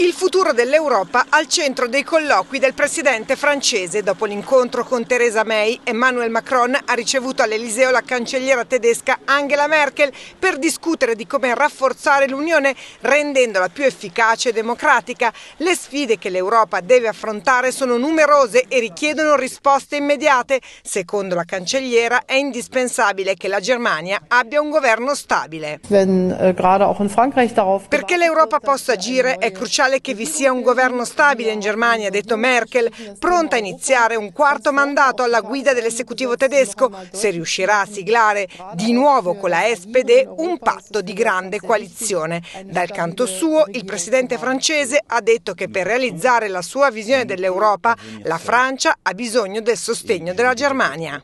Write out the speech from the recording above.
Il futuro dell'Europa al centro dei colloqui del presidente francese. Dopo l'incontro con Theresa May, Emmanuel Macron ha ricevuto all'Eliseo la cancelliera tedesca Angela Merkel per discutere di come rafforzare l'Unione rendendola più efficace e democratica. Le sfide che l'Europa deve affrontare sono numerose e richiedono risposte immediate. Secondo la cancelliera è indispensabile che la Germania abbia un governo stabile. Eh, Perché l'Europa possa agire è cruciale fondamentale che vi sia un governo stabile in Germania, ha detto Merkel, pronta a iniziare un quarto mandato alla guida dell'esecutivo tedesco se riuscirà a siglare di nuovo con la SPD un patto di grande coalizione. Dal canto suo, il presidente francese ha detto che per realizzare la sua visione dell'Europa, la Francia ha bisogno del sostegno della Germania.